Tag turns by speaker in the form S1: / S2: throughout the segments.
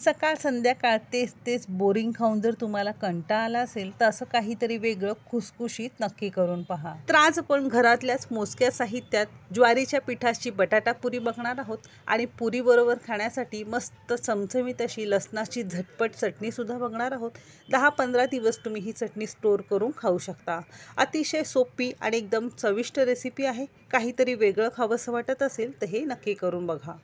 S1: सकाळ संध्याकाळ तेच तेच बोरिंग खाऊन जर तुम्हाला कंटा आला असेल तर असं काहीतरी वेगळं खुसखुशीत नक्की करून पहा त्रास आज आपण घरातल्याच मोजक्या साहित्यात ज्वारीच्या पिठाची बटाटा पुरी बघणार आहोत आणि पुरीबरोबर खाण्यासाठी मस्त चमचमीत अशी लसणाची झटपट चटणीसुद्धा बघणार आहोत दहा पंधरा दिवस तुम्ही ही चटणी स्टोर करून खाऊ शकता अतिशय सोपी आणि एकदम चविष्ट रेसिपी आहे काहीतरी वेगळं खावंसं वाटत असेल तर हे नक्की करून बघा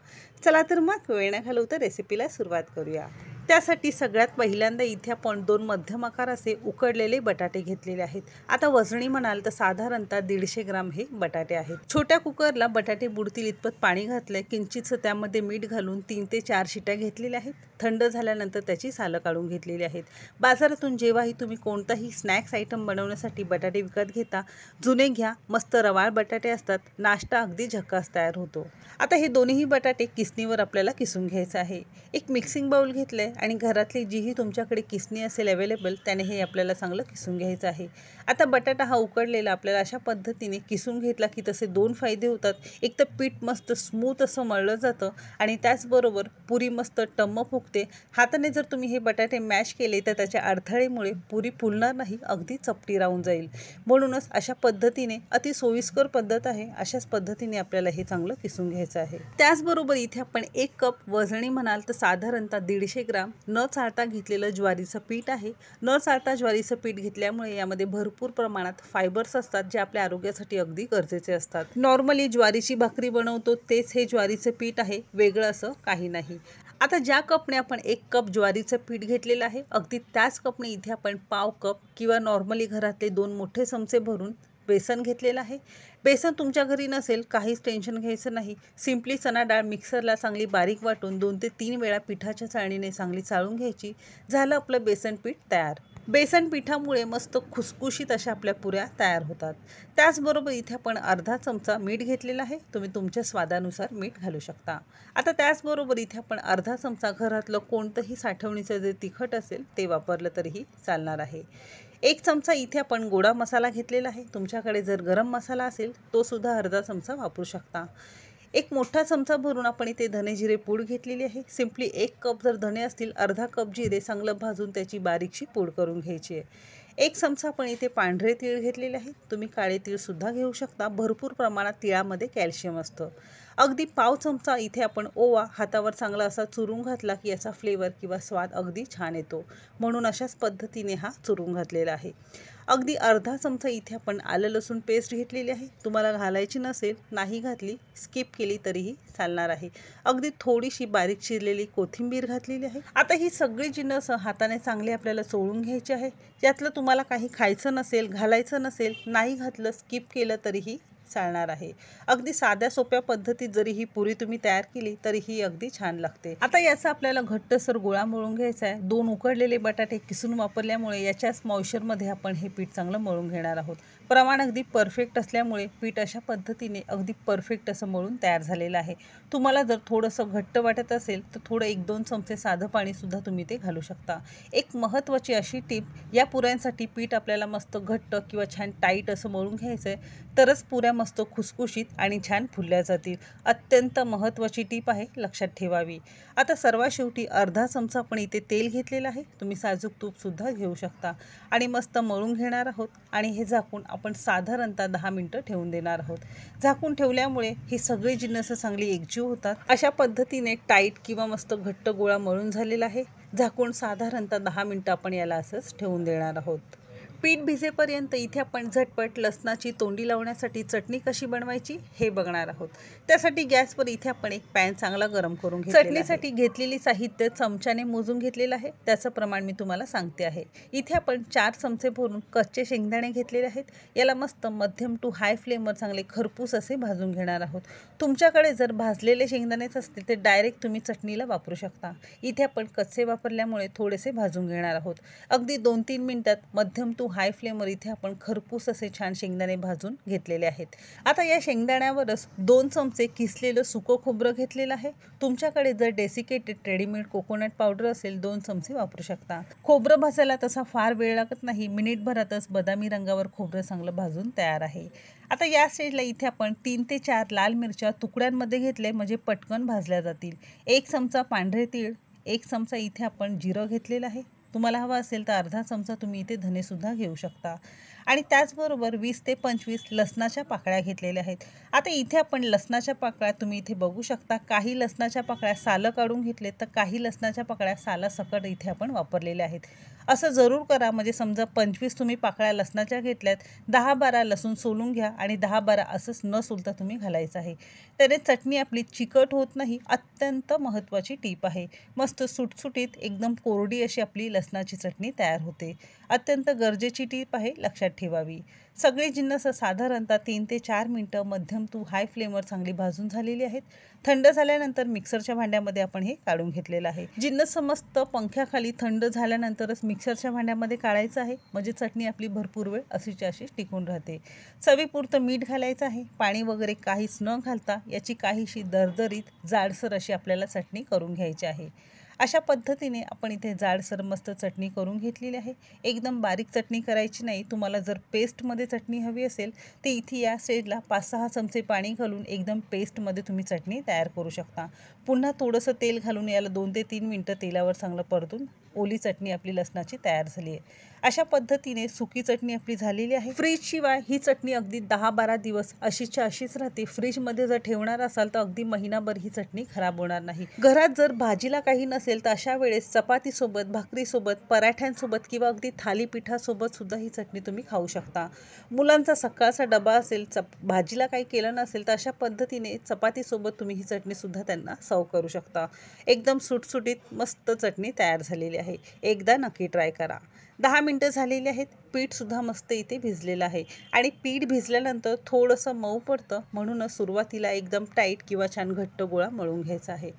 S1: चला तर मग वेळ न रेसिपीला सुरुवात करूया त्यासाठी सगळ्यात पहिल्यांदा इथे आपण दोन मध्यम आकाराचे उकडलेले बटाटे घेतलेले आहेत आता वजणी म्हणाल तर साधारणतः दीडशे ग्राम हे बटाटे आहेत छोट्या कुकरला बटाटे बुडतील इतपत पाणी घातलं किंचितचं त्यामध्ये मीठ घालून तीन ते चार शिट्या घेतलेल्या आहेत थंड झाल्यानंतर त्याची सालं काढून घेतलेली आहेत बाजारातून जेव्हाही तुम्ही कोणताही स्नॅक्स आयटम बनवण्यासाठी बटाटे विकत घेता जुने घ्या मस्त रवाळ बटाटे असतात नाश्ता अगदी झक्कास तयार होतो आता हे दोन्ही बटाटे किसणीवर आपल्याला किसून घ्यायचं आहे एक मिक्सिंग बाऊल घेतलं आणि घरातली जीही तुमच्याकडे किसणी असेल अवेलेबल त्याने हे आपल्याला चांगलं किसून घ्यायचं आहे आता बटाटा हा उकडलेला आपल्याला अशा पद्धतीने किसून घेतला की तसे दोन फायदे होतात एक तर पीठ मस्त स्मूथ असं मळलं जातं आणि त्याचबरोबर पुरी मस्त टम्म फुगते हाताने जर तुम्ही हे बटाटे मॅश केले तर त्याच्या अडथळेमुळे पुरी फुलणार नाही अगदी चपटी राहून जाईल म्हणूनच अशा पद्धतीने अति सोयीस्कर पद्धत आहे अशाच पद्धतीने आपल्याला हे चांगलं किसून घ्यायचं आहे त्याचबरोबर इथे आपण एक कप वजणी म्हणाल तर साधारणतः दीडशे ग्राम न चाळता घेतलेलं ज्वारीचं पीठ आहे न चाळता ज्वारीचं पीठ घेतल्यामुळे यामध्ये भरपूर भरपूर प्रमाणात फायबर्स असतात जे आपल्या आरोग्यासाठी अगदी गरजेचे असतात नॉर्मली ज्वारीची भाकरी बनवतो तेच हे ज्वारीचं पीठ आहे वेगळं असं काही नाही आता ज्या कपने आपण एक कप ज्वारीचं पीठ घेतलेलं आहे अगदी त्याच कपने इथे आपण पाव कप किंवा नॉर्मली घरातले दोन मोठे चमचे भरून बेसन घेतलेलं आहे बेसन तुमच्या घरी नसेल काहीच टेन्शन घ्यायचं नाही सिम्पली चना डाळ मिक्सरला चांगली बारीक वाटून दोन ते तीन वेळा पिठाच्या चाळणीने चांगली चाळून घ्यायची झालं आपलं बेसन पीठ तयार बेसन पिठामुळे मस्त खुसखुशीत अशा आपल्या पुऱ्या तयार होतात त्याचबरोबर इथे आपण अर्धा चमचा मीठ घेतलेला आहे तुम्ही तुमच्या स्वादानुसार मीठ घालू शकता आता त्याचबरोबर इथे आपण अर्धा चमचा घरातलं कोणतंही साठवणीचं जे तिखट असेल ते वापरलं तरीही चालणार आहे एक चमचा इथे आपण गोडा मसाला घेतलेला आहे तुमच्याकडे जर गरम मसाला असेल तो सुद्धा अर्धा चमचा वापरू शकता एक मोठा चमचा भरून आपण इथे धने जिरे पूड घेतलेली आहे सिम्पली एक कप जर धने असतील अर्धा कप जिरे चांगलं भाजून त्याची बारीकशी पूड करून घ्यायची आहे एक चमचा आपण इथे पांढरे तीळ घेतलेले आहे तुम्ही काळे तीळसुद्धा घेऊ शकता भरपूर प्रमाणात तिळामध्ये कॅल्शियम असतं अगदी पाव चमचा इथे आपण ओवा हातावर चांगला असा चुरून घातला की याचा फ्लेवर किंवा स्वाद अगदी छान येतो म्हणून अशाच पद्धतीने हा चुरून घातलेला आहे अगदी अर्धा चमचा इथे आपण आलं लसूण पेस्ट घेतलेली आहे तुम्हाला घालायची नसेल नाही घातली स्किप केली तरीही चालणार आहे अगदी थोडीशी बारीक चिरलेली कोथिंबीर घातलेली आहे आता ही सगळी जिन्नस हाताने चांगली आपल्याला चोळून घ्यायची आहे यातलं तुम्हाला काही खायचं नसेल घालायचं नसेल नाही घातलं स्किप केलं तरीही चालणार आहे अगदी साध्या सोप्या पद्धतीत जरी ही पुरी तुम्ही तयार केली तरी ही अगदी छान लागते आता याचा आपल्याला घट्टसर गोळा मळून घ्यायचा आहे दोन उकडलेले बटाटे किसून वापरल्यामुळे याच्याच मॉइशरमध्ये आपण हे पीठ चांगलं मळून घेणार आहोत प्रमाण अगदी परफेक्ट असल्यामुळे पीठ अशा पद्धतीने अगदी परफेक्ट असं मळून तयार झालेलं आहे तुम्हाला जर थोडंसं घट्ट वाटत असेल तर थोडं एक दोन चमचे साधं पाणीसुद्धा तुम्ही ते घालू शकता एक महत्त्वाची अशी टीप या पुऱ्यांसाठी पीठ आपल्याला मस्त घट्ट किंवा छान टाईट असं मळून घ्यायचं आहे तरच पुऱ्या मस्त खुसखुशीत आणि छान फुलल्या जातील अत्यंत महत्त्वाची टीप आहे लक्षात ठेवावी आता सर्वात शेवटी अर्धा चमचा आपण इथे तेल घेतलेलं आहे तुम्ही साजूक तूपसुद्धा घेऊ शकता आणि मस्त मळून घेणार आहोत आणि हे झाकून आपण साधारणतः दहा मिनटं ठेवून देणार आहोत झाकून ठेवल्यामुळे ही सगळी जिन्नसं चांगली एकजीव होतात अशा पद्धतीने टाईट किंवा मस्त घट्ट गोळा मळून झालेला आहे झाकून साधारणतः दहा मिनटं आपण याला असंच ठेवून देणार आहोत पीठ भिजेपर्यंत इथे आपण झटपट लसणाची तोंडी लावण्यासाठी चटणी कशी बनवायची हे बघणार आहोत त्यासाठी गॅसवर इथे आपण एक पॅन चांगला गरम करून घेऊ चटणीसाठी घेतलेली साहित्य चमच्याने मोजून घेतलेलं आहे त्याचं प्रमाण मी तुम्हाला सांगते आहे इथे आपण चार चमचे भरून कच्चे शेंगदाणे घेतलेले आहेत याला मस्त मध्यम टू हाय फ्लेमवर चांगले खरपूस असे भाजून घेणार आहोत तुमच्याकडे जर भाजलेले शेंगदाणेच असतील तर डायरेक्ट तुम्ही चटणीला वापरू शकता इथे आपण कच्चे वापरल्यामुळे थोडेसे भाजून घेणार आहोत अगदी दोन तीन मिनटात मध्यम टू हाय फ्लेमवर इथे आपण खरपूस असे छान शेंगदाणे भाजून घेतलेले आहेत आता या शेंगदाण्यावरच दोन चमचे किसलेलं सुकं खोबरं घेतलेलं आहे तुमच्याकडे जर डेसिकेटेड रेडीमेड कोकोनट पावडर असेल दोन चमचे वापरू शकता खोबरं भाजायला तसा फार वेळ लागत नाही मिनिटभरातच बदामी रंगावर खोबरं चांगलं भाजून तयार आहे आता या स्टेजला इथे आपण तीन ते चार लाल मिरच्या तुकड्यांमध्ये घेतले म्हणजे पटकन भाजल्या जातील एक चमचा पांढरे तीळ एक चमचा इथे आपण जिरं घेतलेलं आहे तुम्हाला हवा असेल तर अर्धा चमचा तुम्ही इथे धनेसुद्धा घेऊ शकता आणि त्याचबरोबर वीस ते पंचवीस लसणाच्या पाकळ्या घेतलेल्या आहेत आता इथे आपण लसणाच्या पाकळ्या तुम्ही इथे बघू शकता काही लसणाच्या पाकळ्या सालं काढून घेतले तर काही लसणाच्या पाकळ्या सालासकट इथे आपण वापरलेल्या आहेत असं जरूर करा म्हणजे समजा पंचवीस तुम्ही पाकळ्या लसणाच्या घेतल्यात दहा बारा लसूण सोलून घ्या आणि दहा बारा असंच न सोलता तुम्ही घालायचं आहे त्याने चटणी आपली चिकट होत नाही अत्यंत महत्त्वाची टीप आहे मस्त सुटसुटीत एकदम कोरडी अशी आपली लसणाची चटणी तयार होते अत्यंत गरजेची टीप आहे लक्षात ठेवावी सगळी जिन्नस साधारणतः तीन ते चार मिनटं मध्यम तू हाय फ्लेमवर चांगली भाजून झालेली आहेत थंड झाल्यानंतर मिक्सरच्या भांड्यामध्ये आपण हे काढून घेतलेलं आहे जिन्नस मस्त पंख्याखाली थंड झाल्यानंतरच मिक्स मिक्सरच्या भांड्यामध्ये काढायचं आहे म्हणजे चटणी आपली भरपूर वेळ अशीच्या अशी टिकून राहते चवीपुरतं मीठ घालायचं आहे पाणी वगैरे काहीच न घालता याची काहीशी दरदरीत जाडसर अशी आपल्याला चटणी करून घ्यायची आहे अशा पद्धतीने आपण इथे जाडसर मस्त चटणी करून घेतलेली आहे एकदम बारीक चटणी करायची नाही तुम्हाला जर पेस्टमध्ये चटणी हवी असेल तर इथे या स्टेजला पाच सहा चमचे पाणी घालून एकदम पेस्टमध्ये तुम्ही चटणी तयार करू शकता पुन्हा थोडंसं तेल घालून याला दोन ते तीन मिनटं तेलावर चांगलं परतून ओली चटणी आपली लसणाची तयार झाली आहे अशा पद्धतीने सुकी चटणी आपली झालेली आहे फ्रीजशिवाय ही चटणी अगदी दहा बारा दिवस अशीच्या अशीच राहते फ्रीजमध्ये जर ठेवणार असाल तर अगदी महिनाभर ही चटणी खराब होणार नाही घरात जर भाजीला काही नसेल तर अशा वेळेस चपातीसोबत भाकरीसोबत पराठ्यांसोबत किंवा अगदी थालीपीठासोबत सुद्धा ही चटणी तुम्ही खाऊ शकता मुलांचा सकाळचा डबा असेल चप भाजीला काही केलं नसेल तर अशा पद्धतीने चपातीसोबत तुम्ही ही चटणीसुद्धा त्यांना सर्व करू शकता एकदम सुटसुटीत मस्त चटणी तयार झालेली आहे आहे एकदा नक्की ट्राय करा दहा मिनटं झालेली आहेत पीठसुद्धा मस्त इथे भिजलेलं आहे आणि पीठ भिजल्यानंतर थोडंसं मऊ पडतं म्हणूनच सुरुवातीला एकदम टाईट किंवा छान घट्ट गोळा मळून घ्यायचा आहे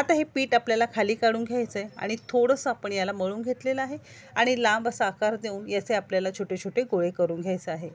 S1: आता हे पीठ आपल्याला खाली काढून घ्यायचं आहे आणि थोडंसं आपण याला मळून घेतलेलं आहे आणि लांब असा आकार देऊन याचे आपल्याला छोटे छोटे गोळे करून घ्यायचं आहे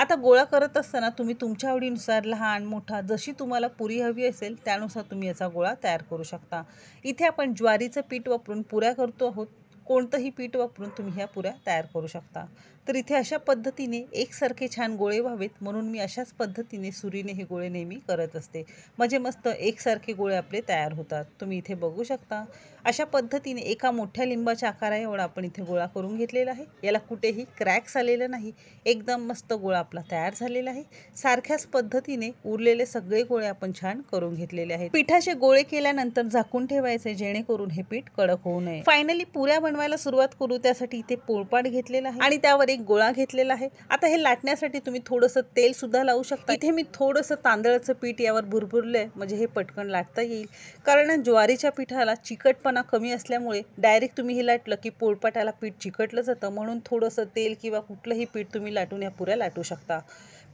S1: आता गोळा करत असताना तुम्ही तुमच्या आवडीनुसार लहान मोठा जशी तुम्हाला पुरी हवी असेल त्यानुसार तुम्ही याचा गोळा तयार करू शकता इथे आपण ज्वारीचं पीठ वापरून पुऱ्या करतो आहोत कोणतंही पीठ वापरून तुम्ही ह्या पुऱ्या तयार करू शकता तर इथे अशा पद्धतीने एकसारखे छान गोळे व्हावेत म्हणून मी अशाच पद्धतीने सुरीने हे गोळे नेहमी करत असते म्हणजे मस्त एकसारखे गोळे आपले तयार होतात तुम्ही इथे बघू शकता अशा पद्धतीने एका मोठ्या लिंबाच्या आकारा एवढा आपण इथे गोळा करून घेतलेला आहे याला कुठेही क्रॅक्स आलेलं नाही एकदम मस्त गोळा आपला तयार झालेला आहे सारख्याच पद्धतीने उरलेले सगळे गोळे आपण छान करून घेतलेले आहेत पिठाचे गोळे केल्यानंतर झाकून ठेवायचे जेणेकरून हे पीठ कडक होऊ नये फायनली पुऱ्या बनवायला सुरुवात करू त्यासाठी इथे पोळपाट घेतलेला आहे आणि त्यावर एक एक गोळा घेतलेला आहे आता हे लाटण्यासाठी तुम्ही थोडंसं सुद्धा लावू शकता इथे मी थोडंसं तांदळाचं पीठ यावर भुरभुरलं म्हणजे हे पटकन लाटता येईल कारण ज्वारीच्या पिठाला चिकटपणा कमी असल्यामुळे डायरेक्ट तुम्ही हे लाटलं की पोळपाटाला पीठ चिकटलं जातं म्हणून थोडंसं तेल किंवा कुठलंही पीठ तुम्ही लाटून या पुऱ्या लाटू शकता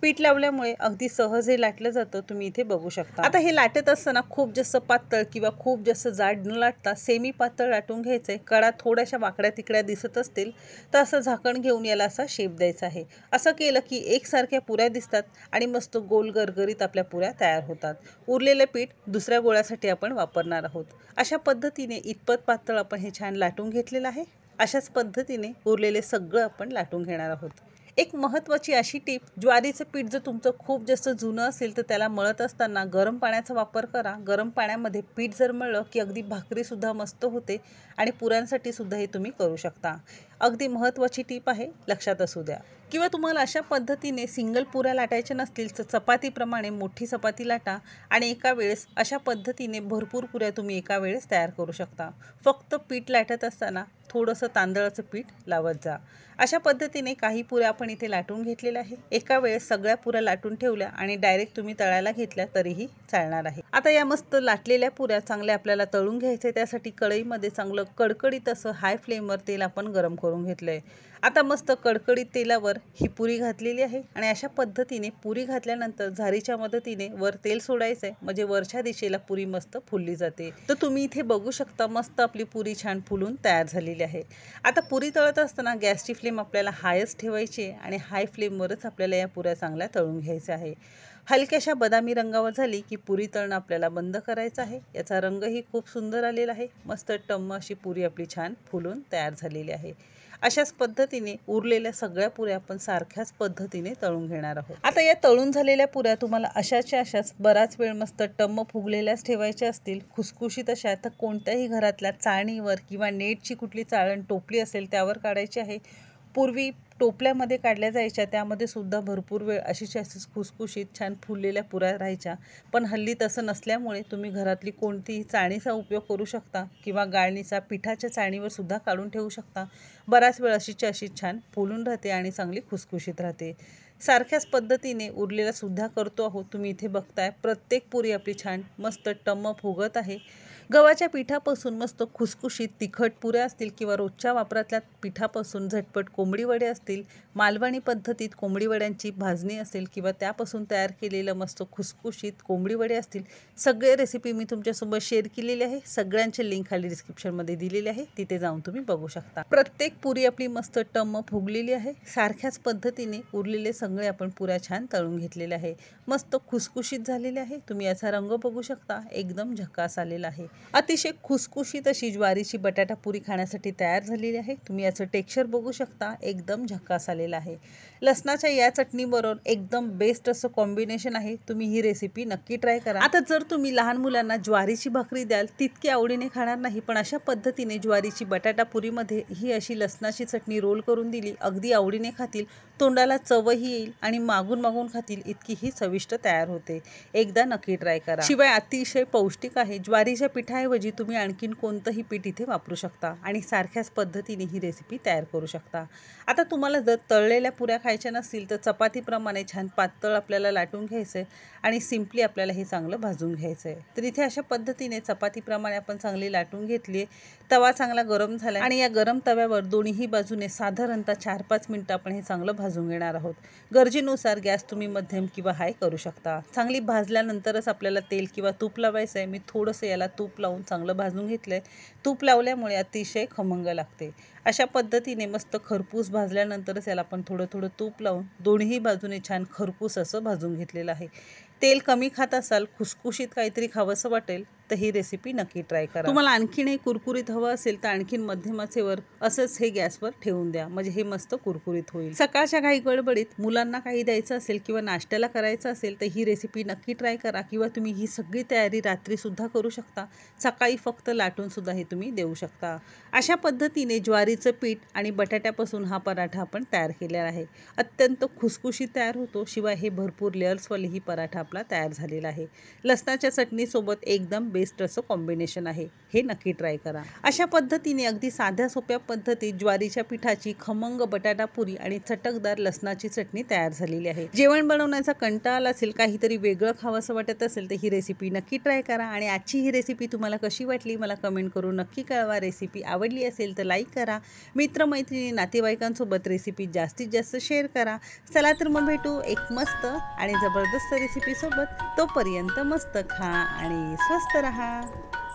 S1: पीठ लावल्यामुळे अगदी सहज हे लाटलं जातं तुम्ही इथे बघू शकता आता हे लाटत असताना खूप जास्त पातळ किंवा खूप जास्त जाड न लाटता सेमी पातळ लाटून घ्यायचं आहे कडा थोड्याशा वाकड्या तिकड्या दिसत असतील तर असं झाकण घेऊन याला असा शेप द्यायचा आहे असं केलं की एकसारख्या पुऱ्या दिसतात आणि मस्त गोल गरगरीत आपल्या पुऱ्या तयार होतात उरलेलं पीठ दुसऱ्या गोळ्यासाठी आपण वापरणार आहोत अशा पद्धतीने इतपत पातळ आपण हे छान लाटून घेतलेलं आहे अशाच पद्धतीने उरलेले सगळं आपण लाटून घेणार आहोत एक महत्त्वाची अशी टीप ज्वारीचं पीठ जर तुमचं खूप जास्त जुनं असेल तर त्याला मळत असताना गरम पाण्याचा वापर करा गरम पाण्यामध्ये पीठ जर मळलं की अगदी भाकरीसुद्धा मस्त होते आणि पुऱ्यांसाठी सुद्धा हे तुम्ही करू शकता अगदी महत्त्वाची टीप आहे लक्षात असू द्या किंवा तुम्हाला अशा पद्धतीने सिंगल पुऱ्या लाटायच्या नसतील तर चपातीप्रमाणे मोठी चपाती लाटा आणि एका वेळेस अशा पद्धतीने भरपूर पुऱ्या तुम्ही एका वेळेस तयार करू शकता फक्त पीठ लाटत असताना थोडंसं तांदळाचं पीठ लावत जा अशा पद्धतीने काही पुऱ्या आपण इथे लाटून घेतलेल्या आहे एका वेळेस सगळ्या पुऱ्या लाटून ठेवल्या आणि डायरेक्ट तुम्ही तळायला घेतल्या तरीही चालणार आहे आता या मस्त लाटलेल्या पुऱ्या चांगल्या आपल्याला तळून घ्यायचे त्यासाठी कढईमध्ये चांगलं कडकडीत असं हाय फ्लेमवर तेल आपण गरम करू करून घेतलं आहे आता मस्त कडकडीत तेलावर ही पुरी घातलेली आहे आणि अशा पद्धतीने पुरी घातल्यानंतर झारीच्या मदतीने वर तेल सोडायचं आहे म्हणजे वरच्या दिशेला पुरी मस्त फुलली जाते तर तुम्ही इथे बघू शकता मस्त आपली पुरी छान फुलून तयार झालेली आहे आता पुरी तळत असताना गॅसची फ्लेम आपल्याला हायच ठेवायची आणि हाय फ्लेमवरच आपल्याला या पुऱ्या चांगल्या तळून घ्यायच्या आहे हलक्याशा बदामी रंगावर झाली की पुरी तळणं आपल्याला बंद करायचं आहे याचा रंगही खूप सुंदर आलेला आहे मस्त टम्म अशी पुरी आपली छान फुलून तयार झालेली आहे अशाच पद्धतीने उरलेल्या सगळ्या पुऱ्या आपण सारख्याच पद्धतीने तळून घेणार आहोत आता या तळून झालेल्या पुऱ्या तुम्हाला अशाच्या अशाच बराच वेळ मस्त टम्म फुगलेल्याच ठेवायच्या असतील खुसखुशीत अशा तर कोणत्याही घरातल्या चाळणीवर किंवा नेटची कुठली चाळण टोपली असेल त्यावर काढायची आहे पूर्वी टोपल्यामध्ये काढल्या जायच्या त्यामध्ये सुद्धा भरपूर वेळ अशीच अशी खुसखुशीत छान फुललेल्या पुऱ्या राहायच्या पण हल्ली तसं नसल्यामुळे तुम्ही घरातली कोणतीही चाणीचा उपयोग करू शकता किंवा गाळणीचा पिठाच्या चाणीवर सुद्धा काढून ठेवू शकता बराच वेळ अशीच्या अशी छान फुलून राहते आणि चांगली खुसखुशीत राहते सारख्याच पद्धतीने उरलेला सुद्धा करतो आहोत तुम्ही इथे बघताय प्रत्येक पुरी आपली छान मस्त टम्म फुगत आहे गव्हाच्या पिठापासून मस्त खुसखुशीत तिखट पुऱ्या असतील किंवा रोजच्या वापरातल्या पिठापासून झटपट कोंबडी वडे असतील मालवणी पद्धतीत कोंबडी वड्यांची भाजणी असेल किंवा त्यापासून तयार केलेलं मस्त खुसखुशीत कोंबडी वडे असतील सगळे रेसिपी मी तुमच्यासोबत शेअर केलेले आहे सगळ्यांचे लिंक खाली डिस्क्रिप्शनमध्ये दिलेले आहे तिथे जाऊन तुम्ही बघू शकता प्रत्येक पुरी आपली मस्त टम फुगलेली आहे सारख्याच पद्धतीने उरलेले सगळे आपण पुऱ्या छान तळून घेतलेले आहे मस्त खुसखुशीत झालेले आहे तुम्ही याचा रंग बघू शकता एकदम झकास आलेला आहे अतिशय खुसखुशीत अशी ज्वारीची बटाटा पुरी खाण्यासाठी तयार झालेली आहे तुम्ही याचं टेक्स्चर बघू शकता एकदम झक्कास आलेला आहे लसणाच्या या चटणीबरोबर एकदम बेस्ट असं कॉम्बिनेशन आहे तुम्ही ही रेसिपी नक्की ट्राय करा आता जर तुम्ही लहान मुलांना ज्वारीची भाकरी द्याल तितकी आवडीने खाणार नाही पण अशा पद्धतीने ज्वारीची बटाटा पुरीमध्ये ही अशी लसणाची चटणी रोल करून दिली अगदी आवडीने खातील तोंडाला चवही येईल आणि मागून मागून खातील इतकी ही चविष्ट तयार होते एकदा नक्की ट्राय करा शिवाय अतिशय पौष्टिक आहे ज्वारीच्या पिठा पिठाऐवजी तुम्ही आणखीन कोणतंही पीठ इथे वापरू शकता आणि सारख्याच पद्धतीने ही रेसिपी तयार करू शकता आता तुम्हाला जर तळलेल्या पुऱ्या खायच्या नसतील तर चपातीप्रमाणे छान पातळ आपल्याला लाटून घ्यायचं आहे आणि सिम्पली आपल्याला हे चांगलं भाजून घ्यायचं आहे तर इथे अशा पद्धतीने चपातीप्रमाणे आपण चांगली लाटून घेतली तवा चांगला गरम झाला आणि या गरम तव्यावर दोन्ही बाजूने साधारणतः चार पाच मिनटं आपण हे चांगलं भाजून घेणार आहोत गरजेनुसार गॅस तुम्ही मध्यम किंवा हाय करू शकता चांगली भाजल्यानंतरच आपल्याला तेल किंवा तूप लावायचं आहे मी थोडंसं याला तूप तूप लावून चांगलं भाजून घेतलं तूप लावल्यामुळे अतिशय खमंग लागते अशा पद्धतीने मस्त खरपूस भाजल्यानंतरच याला आपण थोडं थोडं तूप लावून दोन्ही बाजूने छान खरपूस असं भाजून घेतलेलं आहे तेल कमी खात असाल खुसखुशीत काहीतरी खावंसं वाटेल तर ही रेसिपी नक्की ट्राय करा तुम्हाला आणखीनही कुरकुरीत हवं असेल तर आणखीन मध्यमाचेवर असंच हे गॅसवर ठेवून द्या म्हणजे हे मस्त कुरकुरीत होईल सकाळच्या काही गडबडीत मुलांना काही द्यायचं असेल किंवा नाश्त्याला करायचं असेल तर ही रेसिपी नक्की ट्राय करा किंवा तुम्ही ही सगळी तयारी रात्रीसुद्धा करू शकता सकाळी फक्त लाटूनसुद्धा हे तुम्ही देऊ शकता अशा पद्धतीने ज्वारीचं पीठ आणि बटाट्यापासून हा पराठा आपण तयार केलेला आहे अत्यंत खुसखुशीत तयार होतो शिवाय हे भरपूर लेअर्सवाली ही पराठा आपला तयार झालेला आहे लसणाच्या चटणीसोबत एकदम बेस्ट असं कॉम्बिनेशन आहे हे नक्की ट्राय करा अशा पद्धतीने अगदी साध्या सोप्या पद्धतीत ज्वारीच्या पिठाची खमंग बटाटा पुरी आणि चटकदार लसणाची चटणी तयार झालेली आहे जेवण बनवण्याचा कंटाळा असेल काहीतरी वेगळं खावंसं वाटत असेल तर ही रेसिपी नक्की ट्राय करा आणि आजची ही रेसिपी तुम्हाला कशी वाटली मला कमेंट करून नक्की कळवा रेसिपी आवडली असेल तर लाईक करा मित्रमैत्रिणी नातेवाईकांसोबत रेसिपी जास्तीत जास्त शेअर करा चला तर मग भेटू एक मस्त आणि जबरदस्त रेसिपीसोबत तोपर्यंत मस्त खा आणि स्वस्त 哈哈。